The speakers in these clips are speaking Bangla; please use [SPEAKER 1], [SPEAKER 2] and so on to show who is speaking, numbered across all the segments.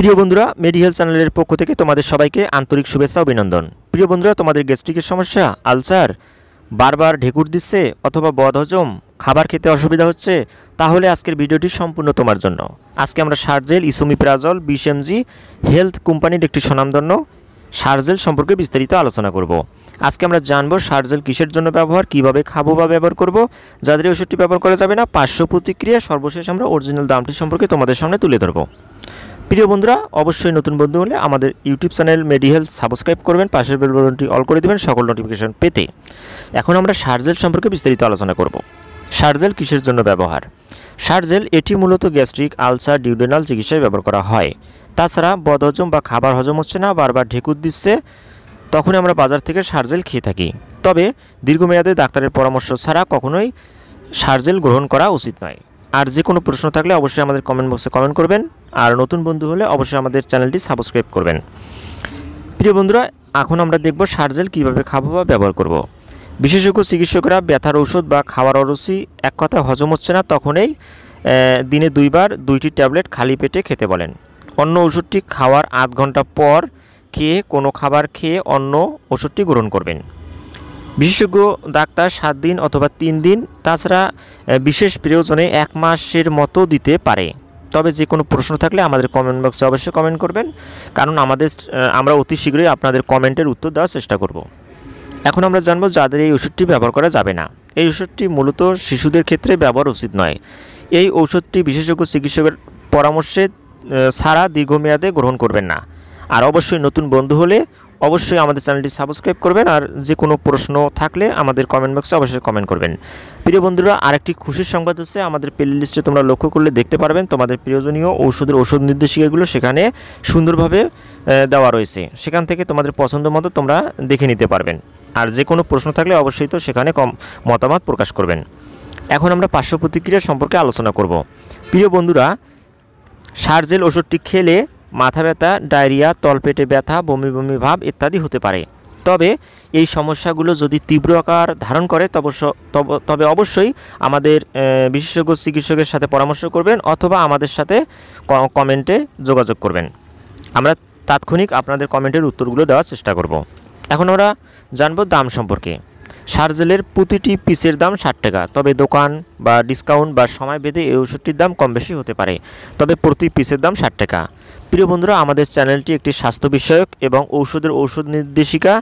[SPEAKER 1] প্রিয় বন্ধুরা মেডিহেল চ্যানেলের পক্ষ থেকে তোমাদের সবাইকে আন্তরিক শুভেচ্ছা অভিনন্দন প্রিয় বন্ধুরা তোমাদের গ্যাস্ট্রিকের সমস্যা আলসার বারবার ঢেকুর দিচ্ছে অথবা বদহজম খাবার খেতে অসুবিধা হচ্ছে তাহলে আজকের ভিডিওটি সম্পূর্ণ তোমার জন্য আজকে আমরা সার্জেল ইসুমি বিশ এমজি হেলথ কোম্পানির একটি স্বনামধন্য সার্জেল সম্পর্কে বিস্তারিত আলোচনা করব। আজকে আমরা জানবো সার্জেল কিসের জন্য ব্যবহার কিভাবে খাবো বা ব্যবহার করব যাদের ওষুধটি ব্যবহার করা যাবে না পার্শ্ব প্রতিক্রিয়া সর্বশেষ আমরা অরিজিনাল দামটি সম্পর্কে তোমাদের সামনে তুলে ধরবো প্রিয় বন্ধুরা অবশ্যই নতুন বন্ধু হলে আমাদের ইউটিউব চ্যানেল মেডিহেল সাবস্ক্রাইব করবেন পাশের বেল অল করে দেবেন সকল নোটিফিকেশন পেতে এখন আমরা সার্জেল সম্পর্কে বিস্তারিত আলোচনা করব সার্জেল কিসের জন্য ব্যবহার সার্জেল এটি মূলত গ্যাস্ট্রিক আলসার ডিউডেনাল চিকিৎসায় ব্যবহার করা হয় তাছাড়া বদহজম বা খাবার হজম হচ্ছে না বারবার ঢেকুর দিচ্ছে তখন আমরা বাজার থেকে সার্জেল খেয়ে থাকি তবে দীর্ঘমেয়াদে ডাক্তারের পরামর্শ ছাড়া কখনোই সার্জেল গ্রহণ করা উচিত নয় আর যে কোনো প্রশ্ন থাকলে অবশ্যই আমাদের কমেন্ট বক্সে কমেন্ট করবেন আর নতুন বন্ধু হলে অবশ্যই আমাদের চ্যানেলটি সাবস্ক্রাইব করবেন প্রিয় বন্ধুরা এখন আমরা দেখব সার্জেল কীভাবে খাবো বা ব্যবহার করব। বিশেষজ্ঞ চিকিৎসকরা ব্যথার ওষুধ বা খাওয়ার অরসি এক কথায় হজম হচ্ছে না তখনই দিনে দুইবার দুইটি ট্যাবলেট খালি পেটে খেতে বলেন অন্য ওষুধটি খাওয়ার আধ ঘন্টা পর খেয়ে কোনো খাবার খেয়ে অন্য ওষুধটি গ্রহণ করবেন বিশেষজ্ঞ ডাক্তার সাত দিন অথবা তিন দিন তাছাড়া বিশেষ প্রয়োজনে এক মাসের মতো দিতে পারে তবে যে কোনো প্রশ্ন থাকলে আমাদের কমেন্ট বক্সে অবশ্যই কমেন্ট করবেন কারণ আমাদের আমরা অতি শীঘ্রই আপনাদের কমেন্টের উত্তর দেওয়ার চেষ্টা করব। এখন আমরা জানবো যাদের এই ওষুধটি ব্যবহার করা যাবে না এই ওষুধটি মূলত শিশুদের ক্ষেত্রে ব্যবহার উচিত নয় এই ঔষধটি বিশেষজ্ঞ চিকিৎসকের পরামর্শে ছাড়া দীর্ঘমেয়াদে গ্রহণ করবেন না আর অবশ্যই নতুন বন্ধু হলে অবশ্যই আমাদের চ্যানেলটি সাবস্ক্রাইব করবেন আর যে কোনো প্রশ্ন থাকলে আমাদের কমেন্ট বক্সে অবশ্যই কমেন্ট করবেন প্রিয় বন্ধুরা আরেকটি খুশির সংবাদ হচ্ছে আমাদের প্লে লিস্টে তোমরা লক্ষ্য করলে দেখতে পারবেন তোমাদের প্রয়োজনীয় ওষুধের ওষুধ নির্দেশিকাগুলো সেখানে সুন্দরভাবে দেওয়া রয়েছে সেখান থেকে তোমাদের পছন্দ মতো তোমরা দেখে নিতে পারবেন আর যে কোনো প্রশ্ন থাকলে অবশ্যই তো সেখানে কম মতামত প্রকাশ করবেন এখন আমরা পার্শ্ব প্রতিক্রিয়া সম্পর্কে আলোচনা করব প্রিয় বন্ধুরা সার্জেল ওষুধটি খেলে মাথা ব্যথা ডায়রিয়া তলপেটে ব্যথা বমি বমি ভাব ইত্যাদি হতে পারে তবে এই সমস্যাগুলো যদি তীব্র আকার ধারণ করে তবে অবশ্যই আমাদের বিশেষজ্ঞ চিকিৎসকের সাথে পরামর্শ করবেন অথবা আমাদের সাথে কমেন্টে যোগাযোগ করবেন আমরা তাৎক্ষণিক আপনাদের কমেন্টের উত্তরগুলো দেওয়ার চেষ্টা করব এখন আমরা জানব দাম সম্পর্কে সার্জেলের প্রতিটি পিসের দাম ষাট টাকা তবে দোকান বা ডিসকাউন্ট বা সময় বেঁধে এই ওষুধটির দাম কম বেশি হতে পারে তবে প্রতি পিসের দাম ষাট টাকা প্রিয় বন্ধুরা আমাদের চ্যানেলটি একটি স্বাস্থ্য বিষয়ক এবং ঔষধের ঔষধ নির্দেশিকা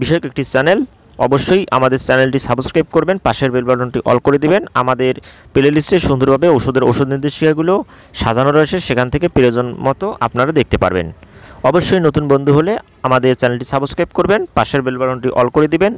[SPEAKER 1] বিষয়ক একটি চ্যানেল অবশ্যই আমাদের চ্যানেলটি সাবস্ক্রাইব করবেন পাশের বেল অল করে দিবেন আমাদের প্লেলিস্টে সুন্দরভাবে ওষুধের ওষুধ নির্দেশিকাগুলো সাজানো রয়েছে সেখান থেকে প্রয়োজন মতো আপনারা দেখতে পারবেন অবশ্যই নতুন বন্ধু হলে আমাদের চ্যানেলটি সাবস্ক্রাইব করবেন পাশের বেল অল করে দিবেন